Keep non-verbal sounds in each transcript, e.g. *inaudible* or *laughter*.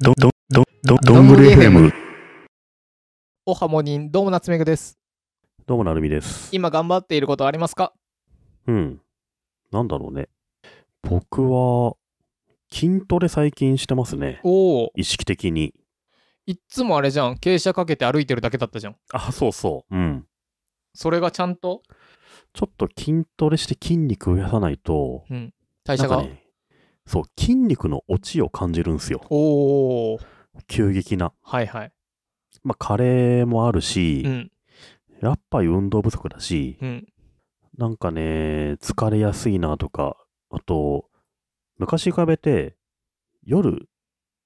ど、ど、ど、ど、どんぐり FM。おはもにん、どうもなつめぐです。どうもなるみです。今頑張っていることありますかうん。なんだろうね。僕は、筋トレ最近してますね。おお、意識的に。いっつもあれじゃん。傾斜かけて歩いてるだけだったじゃん。あ、そうそう。うん。それがちゃんとちょっと筋トレして筋肉を増やさないと、うん代謝なんが、かね、そう、筋肉の落ちを感じるんですよ。おお。急激な。はいはい。まあ、加齢もあるし、うん、やっぱり運動不足だし、うん、なんかね、疲れやすいなとか、あと、昔比べて、夜、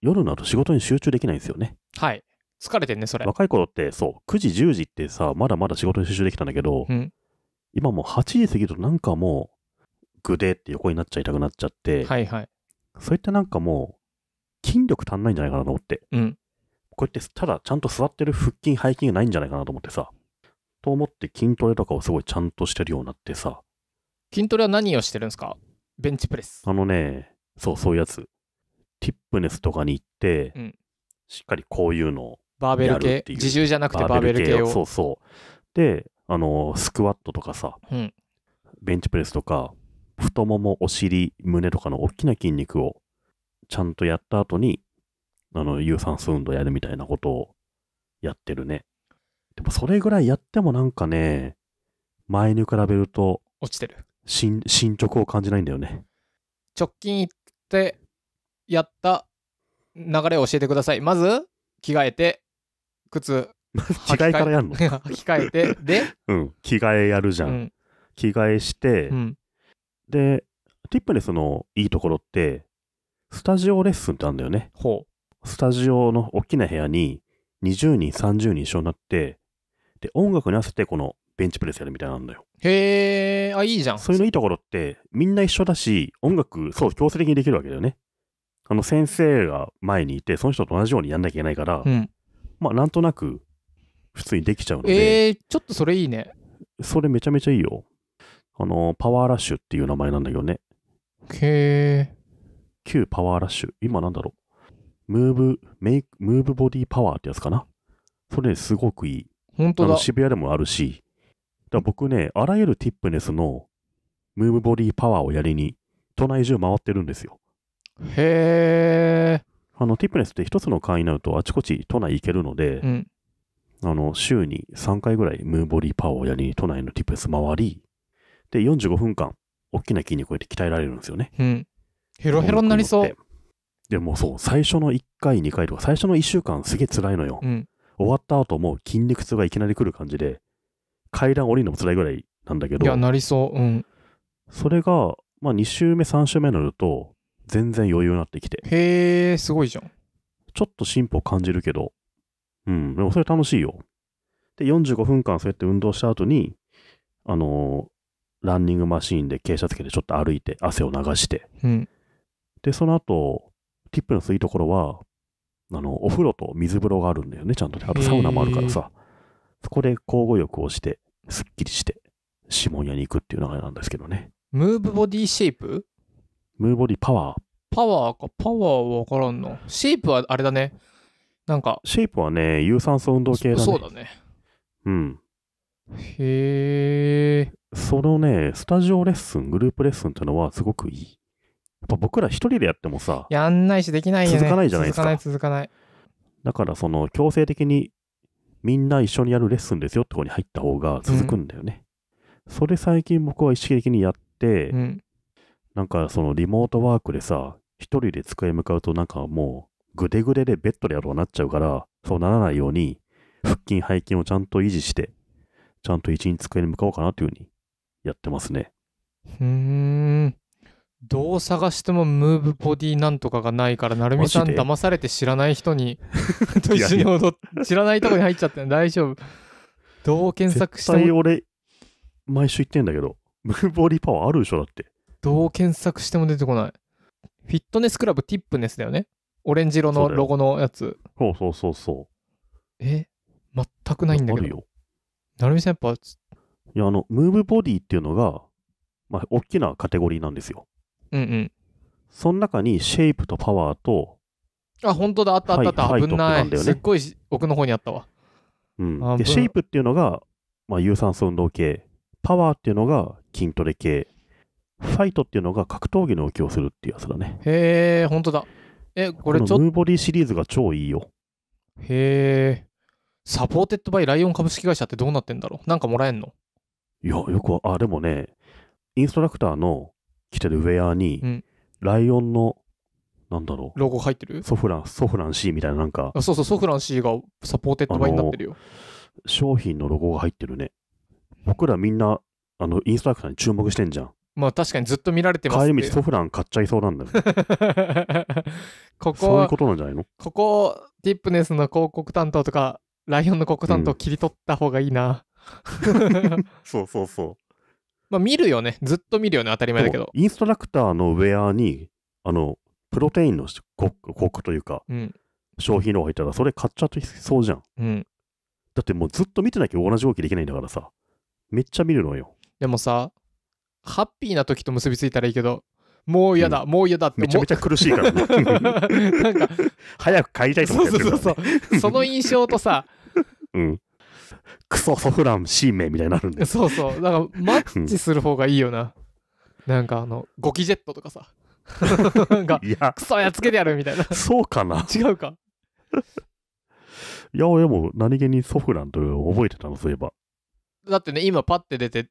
夜の後仕事に集中できないんですよね。はい。疲れてんね、それ。若い頃って、そう、9時、10時ってさ、まだまだ仕事に集中できたんだけど、うん、今もう8時過ぎるとなんかもう、ぐでって横になっちゃいたくなっちゃって、はいはい。そういったなんかもう、筋力足んないんじゃないかなと思って。うん。こうやって、ただちゃんと座ってる腹筋、背筋がないんじゃないかなと思ってさ。と思って筋トレとかをすごいちゃんとしてるようになってさ。筋トレは何をしてるんですかベンチプレス。あのね、そう、そういうやつ。ティップネスとかに行って、うん、しっかりこういうのをバーベル系自重じゃなくてバーベル系を。そうそう。で、あの、スクワットとかさ、うん、ベンチプレスとか、太もも、お尻、胸とかの大きな筋肉をちゃんとやった後に、あの、有酸素運動やるみたいなことをやってるね。でもそれぐらいやってもなんかね、前に比べると、落ちてる。進捗を感じないんだよね。直近行ってやった流れを教えてください。まず、着替えて、靴、着替えからやるの履き *laughs* 替えて、で、うん、着替えやるじゃん。うん、着替えして、うん、で、ティップネスのいいところって、スタジオレッスンってあるんだよね。ほう。スタジオの大きな部屋に20人、30人一緒になって、で、音楽に合わせてこのベンチプレスやるみたいなんだよ。へえ、あ、いいじゃん。そういうのいいところって、みんな一緒だし、音楽、そう、強制的にできるわけだよね。あの、先生が前にいて、その人と同じようにやんなきゃいけないから、うん、まあ、なんとなく、普通にできちゃうので。えー、ちょっとそれいいね。それめちゃめちゃいいよ。あの、パワーラッシュっていう名前なんだけどね。へえ。旧パワーラッシュ。今なんだろう。ムーブ、メイク、ムーブボディパワーってやつかな。それ、ね、すごくいい。本当だ。渋谷でもあるし。だ僕ね、あらゆるティップネスのムーブボディパワーをやりに、都内中回ってるんですよ。へぇ。あの、ティップネスって一つの会員になるとあちこち都内行けるので、うん、あの、週に3回ぐらいムーブボディパワーをやりに都内のティップネス回り、で、45分間、大きな筋肉を鍛えられるんですよね。うん。ヘロヘロになりそう。でもそう、最初の1回、2回とか、最初の1週間すげえ辛いのよ。うん、終わった後も筋肉痛がいきなり来る感じで、階段降りるのも辛いぐらいなんだけど。いや、なりそう。うん。それが、まあ2週目、3週目になると、全然余裕になってきて。へえ、すごいじゃん。ちょっと進歩感じるけど、うん、でもそれ楽しいよ。で、45分間そうやって運動した後に、あのランニングマシーンで傾斜つけてちょっと歩いて汗を流して、うん、でその後ティップの吸いところはあのお風呂と水風呂があるんだよねちゃんとねあとサウナもあるからさそこで交互浴をしてすっきりして指紋屋に行くっていう流れなんですけどねムーブボディシェイプムーブボディパワーパワーかパワーは分からんのシェイプはあれだねなんかシェイプはね有酸素運動系だねそうだねうんへえそのね、スタジオレッスン、グループレッスンっていうのはすごくいい。やっぱ僕ら一人でやってもさ、やんないしできないよね。続かないじゃないですか。続かない、続かない。だからその強制的にみんな一緒にやるレッスンですよってとこに入った方が続くんだよね。うん、それ最近僕は意識的にやって、うん、なんかそのリモートワークでさ、一人で机向かうとなんかもうぐでぐででベッドでやろうなっちゃうから、そうならないように腹筋背筋をちゃんと維持して、ちゃんと一日机に向かおうかなというふうにやってますね。うん。どう探してもムーブボディなんとかがないから、成美さん騙されて知らない人に *laughs* と一緒に踊っ知らないとこに入っちゃって大丈夫。どう検索しても。絶対俺、毎週言ってんだけど、ムーブボディパワーあるでしょだって。どう検索しても出てこない。フィットネスクラブティップネスだよね。オレンジ色のロゴのやつ。そうそうそうそう。え全くないんだけど。なるみさんやっぱいや、あの、ムーブボディっていうのが、まあ、大きなカテゴリーなんですよ。うんうん。その中に、シェイプとパワーと、あ、本当だ、あったあったあった。危ない。すっごい奥の方にあったわ。うん。で、シェイプっていうのが、まあ、有酸素運動系。パワーっていうのが筋トレ系。ファイトっていうのが格闘技の動きをするっていうやつだね。へえ、本当だ。え、これちょっとムーボディシリーズが超いいよ。へえ。サポーテッドバイライオン株式会社ってどうなってんだろうなんかもらえんのいや、よく、あ、でもね、インストラクターの着てるウェアに、うんライオンの、なんだろう。ロゴ入ってるソフラン、ソフラン C みたいななんか。あそうそう、ソフラン C がサポーテッドバイになってるよ。商品のロゴが入ってるね。僕らみんな、あの、インストラクターに注目してんじゃん。まあ確かにずっと見られてます帰り道ソフラン買っちゃいそうなんだよ、ど。*laughs* ここそういうことなんじゃないのここ、ディップネスの広告担当とか、ライオンの広告担当切り取った方がいいな。*laughs* そうそうそう。まあ見るよね。ずっと見るよね。当たり前だけど。インストラクターのウェアに、あの、プロテインのコックというか、うん、商品の入ったら、それ買っちゃってそうじゃん。うん、だってもうずっと見てなきゃ同じ動きできないんだからさ。めっちゃ見るのよ。でもさ、ハッピーな時と結びついたらいいけど、もう嫌だ、うん、もう嫌だってめちゃめちゃ苦しいからね。*laughs* なんか、早く帰りたいと思ってる、ね、そうそうそう。その印象とさ、うん、クソソフラン新名みたいになるんで。そうそう。だからマッチする方がいいよな。なんかあの、ゴキジェットとかさ。*laughs* なんか、いやクソやっつけてやるみたいな。そうかな。違うか。いや、俺も何気にソフランと覚えてたの、そういえば。だってね、今パッて出て、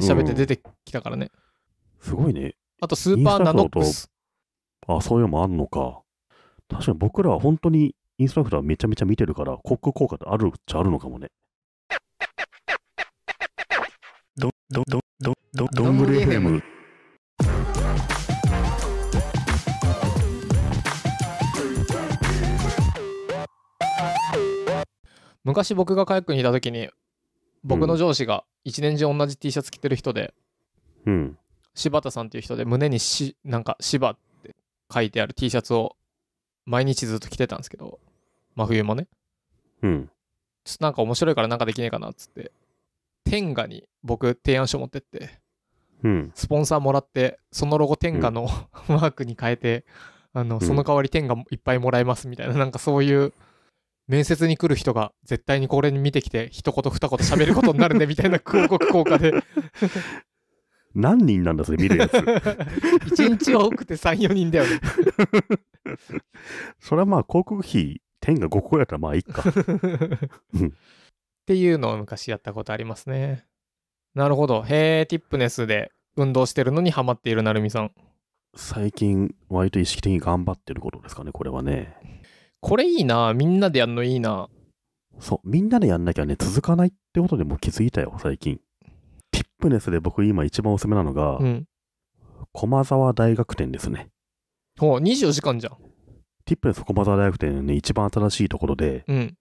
喋って出てきたからね。すごいね。あとスーパーナノックス。あ、そういうのもあんのか。確かに僕らは本当にインストタクターめちゃめちゃ見てるから、コック効果ってあるっちゃあるのかもね。ど、ど、ど、ど、ど、どんぐり FM。昔僕がカヤックにいた時に、僕の上司が一年中同じ T シャツ着てる人で、うん。柴田さんっていう人で胸にし、なんか柴って書いてある T シャツを毎日ずっと着てたんですけど、真冬もね。うん。ちょっとなんか面白いからなんかできねえかなっつって天下に僕提案書持ってって、うん、スポンサーもらって、そのロゴ天下の、*laughs* マークに変えて、あの、その代わり天下いっぱいもらえますみたいな、なんかそういう、面接に来る人が絶対にこれに見てきて、一言二言喋ることになるね *laughs* みたいな広告効果で何人なんだそれ見るやつ1 *laughs* 日は多くて34人だよねそれはまあ広告費天が5個やったらまあいいか、うん、っていうのを昔やったことありますね。なるほど。へえ、ティップネスで運動してるのにハマっているなるみさん。最近、割と意識的に頑張ってることですかね、これはね。これいいな。みんなでやんのいいな。そう、みんなでやんなきゃね、続かないってことでも気づいたよ、最近。ティップネスで僕今一番おすすめなのが、うん、駒沢大学店ですね。ほう、24時間じゃん。ティップネス駒沢大学店ね、一番新しいところで、うん、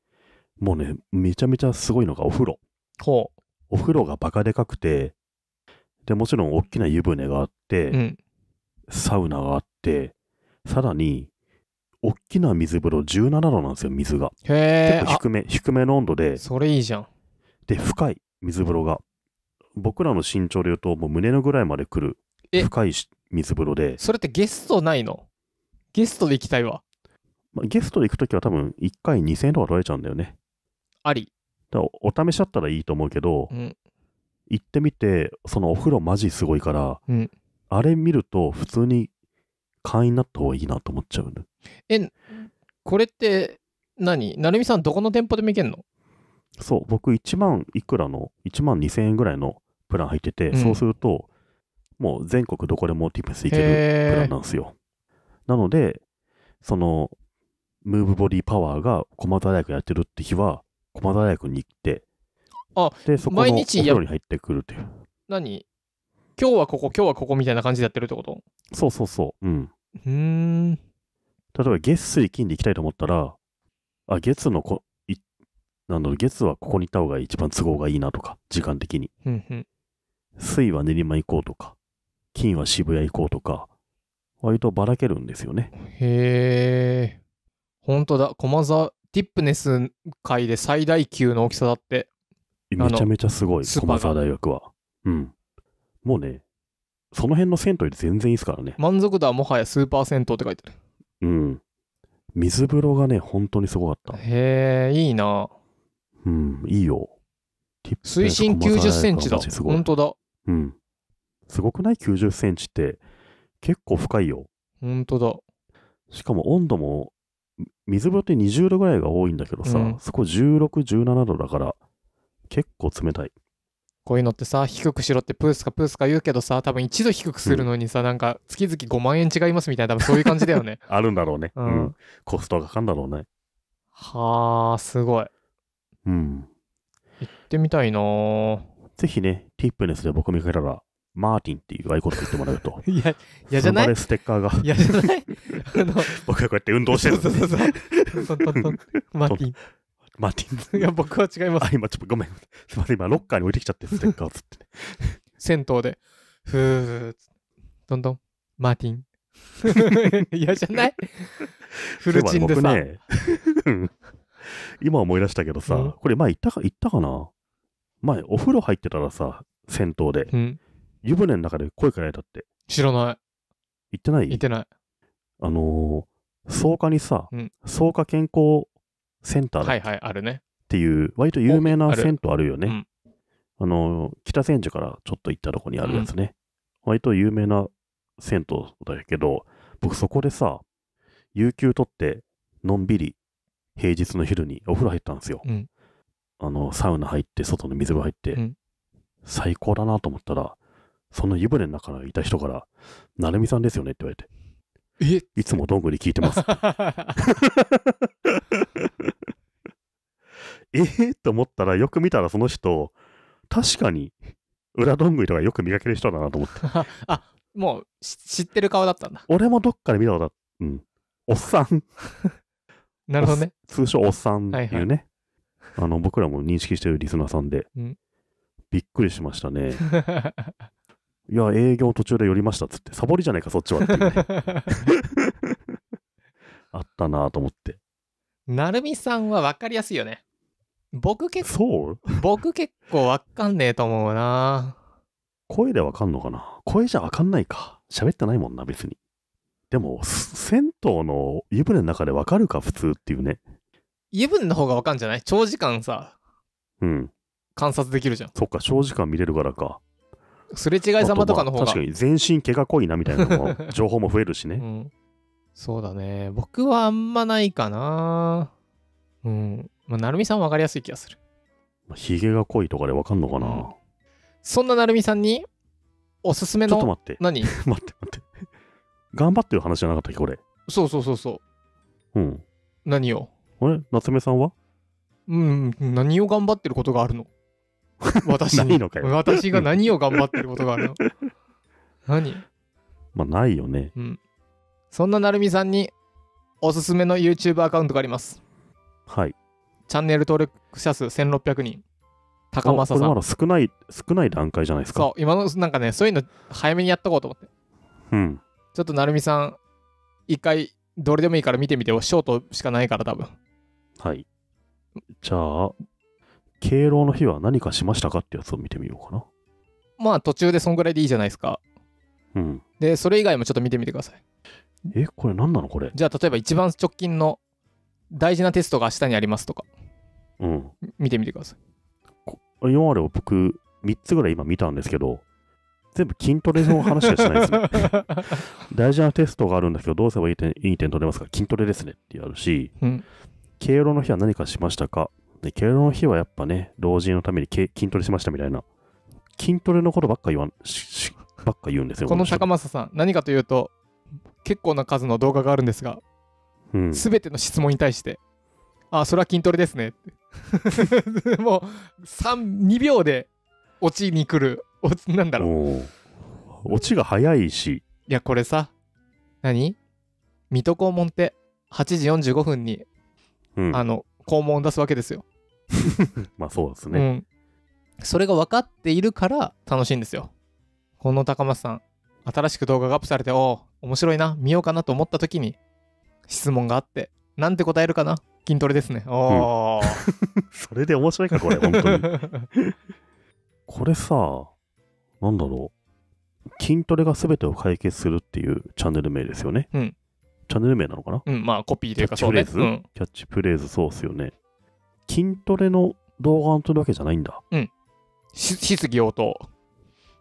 もうね、めちゃめちゃすごいのがお風呂。ほう。お風呂がバカでかくて、で、もちろん大きな湯船があって、うん、サウナがあって、さらに、大きな水風呂17度なんですよ、水が。へ結構低め、低めの温度で。それいいじゃん。で、深い水風呂が。僕らの身長で言うと、もう胸のぐらいまで来る。深い水風呂で。それってゲストないのゲストで行きたいわ。まあ、ゲストで行くときは多分1回2000円とか取られちゃうんだよね。あり。だお試しあったらいいと思うけど、うん、行ってみて、そのお風呂マジすごいから、うんあれ見ると普通に会員になった方がいいなと思っちゃうね。え、これって何、なるみさん、どこの店舗でも行けんのそう、僕1万いくらの、1万2000円ぐらいのプラン入ってて、うんそうすると、もう全国どこでもティップス行けるプランなんですよ。なので、その、ムーブボディパワーが駒沢大学やってるって日は、駒大学に行って、あで、そこのお風呂に入ってくるという。何今日はここ、今日はここみたいな感じでやってるってことそうそうそう。うん。うん。例えば月水金で行きたいと思ったら、あ、月のこ、いなんだろう、月はここに行った方が一番都合がいいなとか、時間的に。うんうん、水は練馬行こうとか、金は渋谷行こうとか、割とばらけるんですよね。へえ。本当だ。駒沢、ティップネス界で最大級の大きさだって。めちゃめちゃすごい、駒沢大学は。うん。もうね、その辺の銭湯より全然いいですからね。満足度はもはやスーパー銭湯って書いてる。うん。水風呂がね、本当にすごかった。へえ、いいな。うん、いいよ。水深90センチだ。本当だ。うん。すごくない ?90 センチって結構深いよ。本当だ。しかも温度も水風呂って20度ぐらいが多いんだけどさ、うん、そこ16、17度だから、結構冷たい。こういうのってさ、低くしろってプースかプースか言うけどさ、多分1度低くするのにさ、うん、なんか月々5万円違いますみたいな、多分そういう感じだよね。*laughs* あるんだろうね、うん、うん。コストがかかんだろうね。はあ、すごい。うん。行ってみたいなぜひね、ティップネスで僕見かけたら、マーティンっていうアイコンと言ってもらうと。*laughs* いや、やじゃないでステッカーが。いやじゃない *laughs* あの、僕がこうやって運動してる。そうそうそうトントントンマーティン。マーティン。いや、僕は違います。あ、今ちょっとごめん。すみません、今ロッカーに置いてきちゃって、ステッカーつって、ね。銭湯で、ふー、どんどん、マーティン。嫌 *laughs* じゃないフルチンでさ。ね、今思い出したけどさ、うん、これ前言ったか、言ったかな前、お風呂入ってたらさ、銭湯で、うん、湯船の中で声かけられたって。知らない。言ってない行ってない。あのー草加にさ、うん草加健康センターはいはい、あるね。っていう、割と有名な銭湯あるよね。うんあのー北千住からちょっと行ったとこにあるやつね。割と有名な銭湯だけど、僕そこでさ、有給取って、のんびり平日の昼にお風呂入ったんですよ。うんあの、サウナ入って、外の水が入って、うん最高だなと思ったら、その湯船の中にいた人から、成美さんですよねって言われて。えいつもどんぐり聞いてます。*laughs* えー、と思ったら、よく見たらその人、確かに、裏どんぐりとかよく見かける人だなと思って。*laughs* あ、もう知ってる顔だったんだ。俺もどっかで見たことあった。うん。おっさん。*laughs* なるほどね。通称おっさんっていうね。はいはいあの、僕らも認識してるリスナーさんで、うん、びっくりしましたね。いや、営業途中で寄りましたっつって、サボりじゃねえか、そっちはって、ね、*laughs* あったなと思って。なるみさんは分かりやすいよね。僕結構、僕結構分かんねえと思うな声で分かんのかな声じゃ分かんないか。喋ってないもんな、別に。でも、銭湯の湯船の中で分かるか、普通っていうね。湯船の方が分かんじゃない長時間さ、うん。観察できるじゃん。そっか、長時間見れるからか。すれ違い様とかの方が、確かに全身毛が濃いなみたいなのも情報も増えるしね、うん、そうだね僕はあんまないかなうんまあ、なるみさん分かりやすい気がするひげが濃いとかで分かんのかな、うん、そんななるみさんにおすすめのちょっと待って何 *laughs* 待って待って頑張ってる話じゃなかったっけこれそうそうそうそううん何をえ夏目さんはうん何を頑張ってることがあるの *laughs* 私に。のかよ。私が何を頑張ってることがあるの *laughs* 何まあ、ないよね。うん。そんな成美さんに、おすすめの YouTube アカウントがあります。はい。チャンネル登録者数1600人。高お政こされまん。だ少ない、少ない段階じゃないですか。そう、今の、なんかね、そういうの早めにやっとこうと思って。うん。ちょっと成美さん、一回、どれでもいいから見てみてよ、ショートしかないから多分。はい。じゃあ、敬老の日は何かしましたかってやつを見てみようかな。まあ途中でそんぐらいでいいじゃないですか。うん。で、それ以外もちょっと見てみてください。え、これ何なのこれ。じゃあ例えば一番直近の大事なテストが明日にありますとか。うん。見てみてください。今まで僕3つぐらい今見たんですけど、全部筋トレの話はしないですね。*laughs* 大事なテストがあるんですけど、どうすればいい点いい点取れますか筋トレですねってやるし、うん、敬老の日は何かしましたかで、敬老の日はやっぱね、老人のために筋トレしましたみたいな、筋トレのことばっか言わん、ばっか言うんですよ。この坂正さん、何かというと、結構な数の動画があるんですが、す、う、べ、ん、ての質問に対して、あ、それは筋トレですね。*laughs* もう、3、2秒で、落ちに来る、オなんだろう。落ちが早いし。いや、これさ、何水戸黄門って8時45分に、うん、あの、肛門を出すわけですよ。*laughs* まあそうですね、うん、それが分かっているから楽しいんですよこの高松さん新しく動画がアップされておお面白いな見ようかなと思った時に質問があってなんて答えるかな筋トレですねおお、うん、*laughs* それで面白いかこれ本当に *laughs* これさなんだろう筋トレが全てを解決するっていうチャンネル名ですよね、うん、チャンネル名なのかなうんまあコピーというかそうね、うん、キャッチフレーズそうっすよね筋トレの動画を撮るわけじゃないんだ。うん。質疑応答。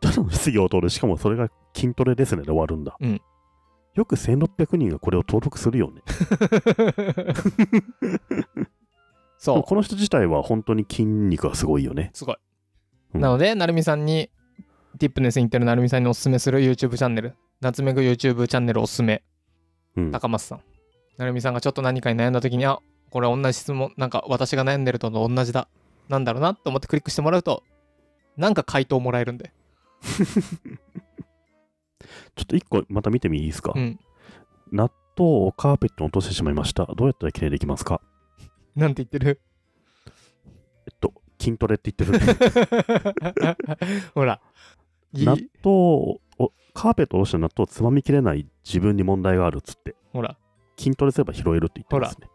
ただの質疑応答で、しかもそれが筋トレですねで終わるんだ。うん。よく1600人がこれを登録するよね。*laughs* そう。この人自体は本当に筋肉がすごいよね。すごい。うん、なので、なるみさんに、ティップネスに行ってるみさんにおすすめする YouTube チャンネル、夏目ぐ YouTube チャンネルおすすめ、うん、高松さん。なるみさんがちょっと何かに悩んだ時に、あこれ同じ質問、なんか私が悩んでるとの同じだ。なんだろうなと思ってクリックしてもらうと、なんか回答もらえるんで。*laughs* ちょっと1個また見てみいいですか、うん、納豆をカーペットに落としてしまいました。どうやったら綺麗できますかなんて言ってるえっと、筋トレって言ってる。*laughs* ほら。納豆を、カーペットを落とした納豆をつまみきれない自分に問題があるっつって。ほら。筋トレすれば拾えるって言ってますね。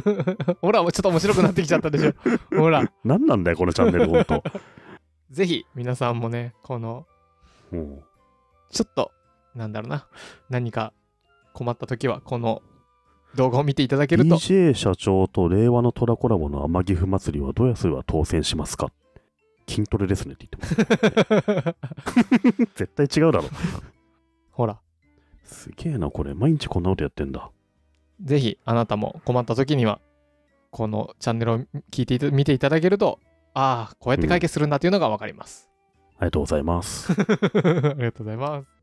*laughs* ほら、ちょっと面白くなってきちゃったでしょ。*laughs* ほら。何なんだよ、このチャンネル、本当と。*laughs* ぜひ、皆さんもね、この、ちょっと、なんだろうな、何か困った時は、この動画を見ていただけると。DJ 社長と令和の虎コラボの天城府祭りは、どうやすは当選しますか筋トレですねって言ってます、絶対違うだろ。ほら。すげえな、これ。毎日こんなことやってんだ。ぜひあなたも困った時には、このチャンネルを聞いて見ていただけると、ああ、こうやって解決するんだというのが分かります。うん、ありがとうございます。*laughs* ありがとうございます。